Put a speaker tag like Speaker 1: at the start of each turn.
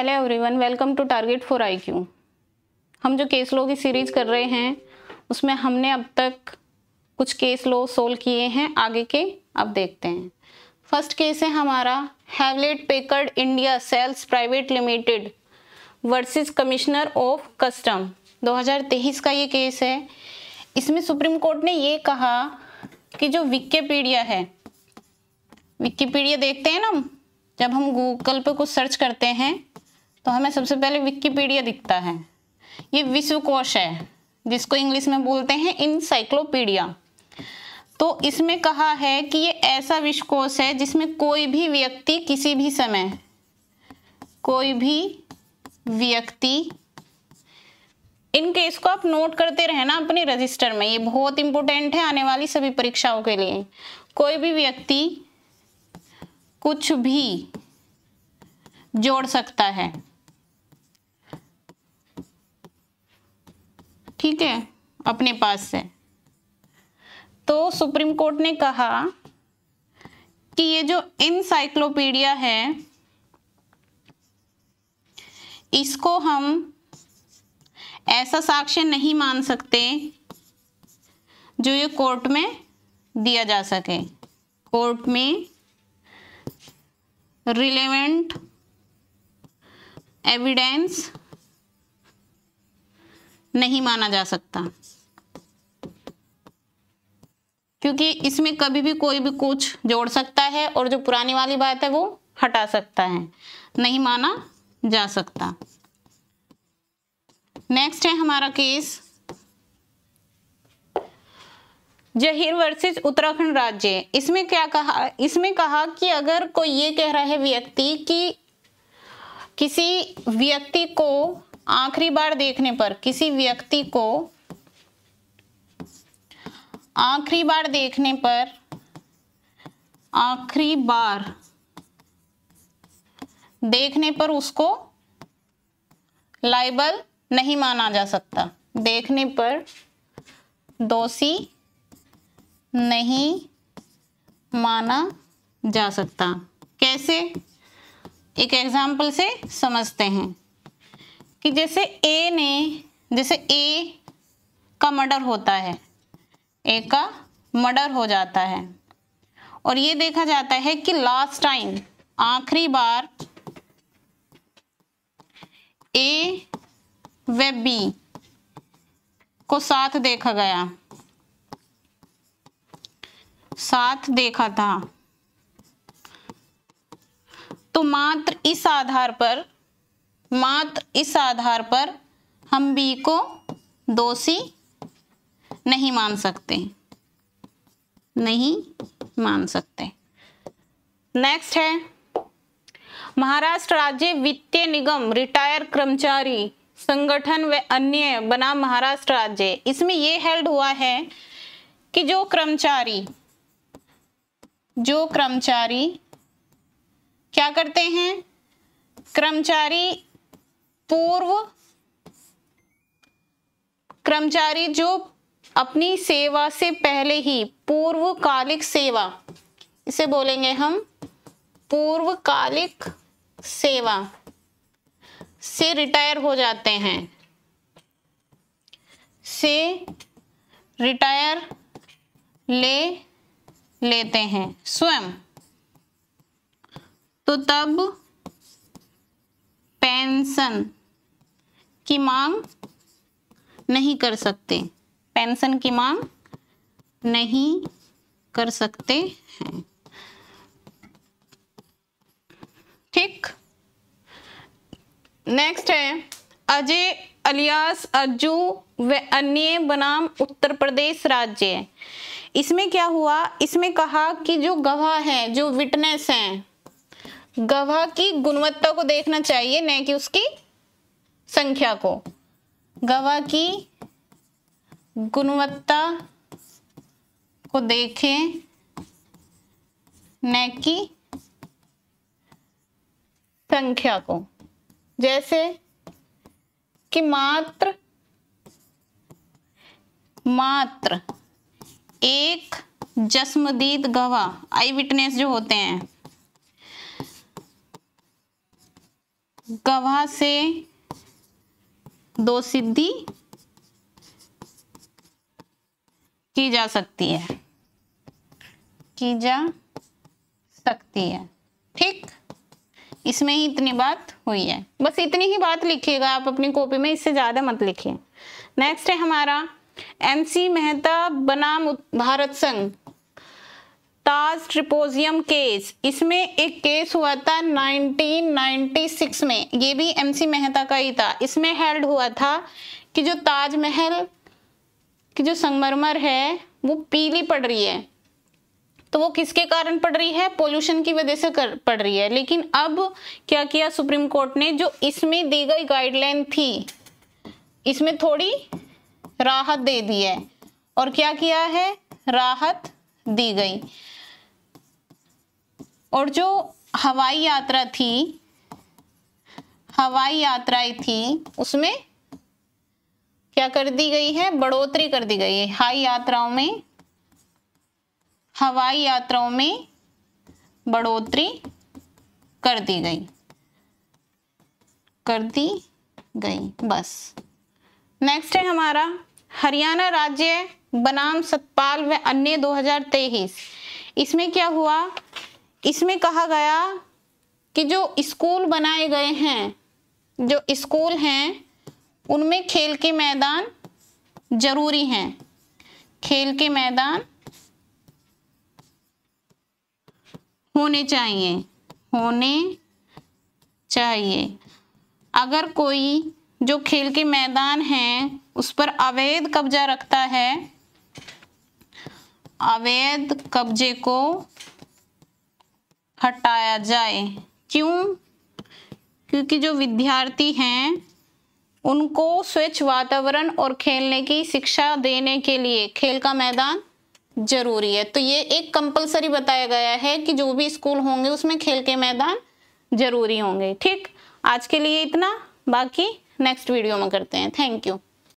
Speaker 1: hello everyone welcome to target for I हम जो case लो की सीरीज कर रहे हैं उसमें हमने अब तक कुछ केस लो सोल्व किए हैं आगे के अब देखते हैं फर्स्ट केस है हमारा Hewlett Packard India sales private limited versus commissioner of custom 2023 का ये केस है इसमें सुप्रीम कोर्ट ने ये कहा कि जो विकीपीडिया है विकीपीडिया देखते हैं ना जब हम गूगल पे कुछ सर्च करते हैं तो हमें सबसे पहले विकीपीडिया दिखता है ये विश्वकोश है जिसको इंग्लिश में बोलते हैं इनसाइक्लोपीडिया तो इसमें कहा है कि ये ऐसा विश्वकोश है जिसमें कोई भी व्यक्ति किसी भी समय कोई भी व्यक्ति इनके इसको आप नोट करते रहना अपने रजिस्टर में ये बहुत इंपॉर्टेंट है आने वाली सभी परीक्षाओं के लिए कोई भी व्यक्ति कुछ भी जोड़ सकता है ठीक है अपने पास से तो सुप्रीम कोर्ट ने कहा कि ये जो इनसाइक्लोपीडिया है इसको हम ऐसा साक्ष्य नहीं मान सकते जो ये कोर्ट में दिया जा सके कोर्ट में रिलेवेंट एविडेंस नहीं माना जा सकता क्योंकि इसमें कभी भी कोई भी कुछ जोड़ सकता है और जो पुरानी वाली बात है वो हटा सकता है नहीं माना जा सकता नेक्स्ट है हमारा केस जहीर वर्सेस उत्तराखंड राज्य इसमें क्या कहा इसमें कहा कि अगर कोई ये कह रहा है व्यक्ति कि किसी व्यक्ति को आखिरी बार देखने पर किसी व्यक्ति को आखिरी बार देखने पर आखिरी बार देखने पर उसको लाइबल नहीं माना जा सकता देखने पर दोषी नहीं माना जा सकता कैसे एक एग्जाम्पल से समझते हैं कि जैसे ए ने जैसे ए का मर्डर होता है ए का मर्डर हो जाता है और ये देखा जाता है कि लास्ट टाइम आखिरी बार ए व बी को साथ देखा गया साथ देखा था तो मात्र इस आधार पर मात्र इस आधार पर हम बी को दोषी नहीं मान सकते नहीं मान सकते नेक्स्ट है महाराष्ट्र राज्य वित्तीय निगम रिटायर कर्मचारी संगठन व अन्य बना महाराष्ट्र राज्य इसमें यह हेल्ड हुआ है कि जो कर्मचारी जो कर्मचारी क्या करते हैं कर्मचारी पूर्व कर्मचारी जो अपनी सेवा से पहले ही पूर्वकालिक सेवा इसे बोलेंगे हम पूर्वकालिक सेवा से रिटायर हो जाते हैं से रिटायर ले लेते हैं स्वयं तो तब पेंशन की मांग नहीं कर सकते पेंशन की मांग नहीं कर सकते हैं ठीक नेक्स्ट है अजय अलियास अज्जू व अन्य बनाम उत्तर प्रदेश राज्य इसमें क्या हुआ इसमें कहा कि जो गवाह हैं जो विटनेस हैं गवाह की गुणवत्ता को देखना चाहिए न कि उसकी संख्या को गवाह की गुणवत्ता को देखें न की संख्या को जैसे कि मात्र मात्र एक जस्मदीद गवाह आई विटनेस जो होते हैं गवाह से दो सिद्धि की जा सकती है की जा सकती है ठीक इसमें ही इतनी बात हुई है बस इतनी ही बात लिखिएगा आप अपनी कॉपी में इससे ज़्यादा मत लिखिए नेक्स्ट है हमारा एमसी मेहता बनाम भारत संघ ताज ट्रिपोजियम केस इसमें एक केस हुआ था 1996 में ये भी एमसी मेहता का ही था इसमें हेल्ड हुआ था कि जो ताजमहल की जो संगमरमर है वो पीली पड़ रही है तो वो किसके कारण पड़ रही है पोल्यूशन की वजह से कर पड़ रही है लेकिन अब क्या किया सुप्रीम कोर्ट ने जो इसमें दी गई गाइडलाइन थी इसमें थोड़ी राहत दे दी है और क्या किया है राहत दी गई और जो हवाई यात्रा थी हवाई यात्राएं थी उसमें क्या कर दी गई है बढ़ोतरी कर दी गई है हाई यात्राओं में हवाई यात्राओं में बढ़ोतरी कर दी गई कर दी गई बस नेक्स्ट है हमारा हरियाणा राज्य बनाम सतपाल व अन्य 2023 इसमें क्या हुआ इसमें कहा गया कि जो स्कूल बनाए गए हैं जो स्कूल हैं उनमें खेल के मैदान जरूरी हैं खेल के मैदान होने चाहिए होने चाहिए अगर कोई जो खेल के मैदान हैं उस पर अवैध कब्जा रखता है अवैध कब्जे को हटाया जाए क्यों क्योंकि जो विद्यार्थी हैं उनको स्वच्छ वातावरण और खेलने की शिक्षा देने के लिए खेल का मैदान जरूरी है तो ये एक कंपलसरी बताया गया है कि जो भी स्कूल होंगे उसमें खेल के मैदान जरूरी होंगे ठीक आज के लिए इतना बाकी नेक्स्ट वीडियो में करते हैं थैंक यू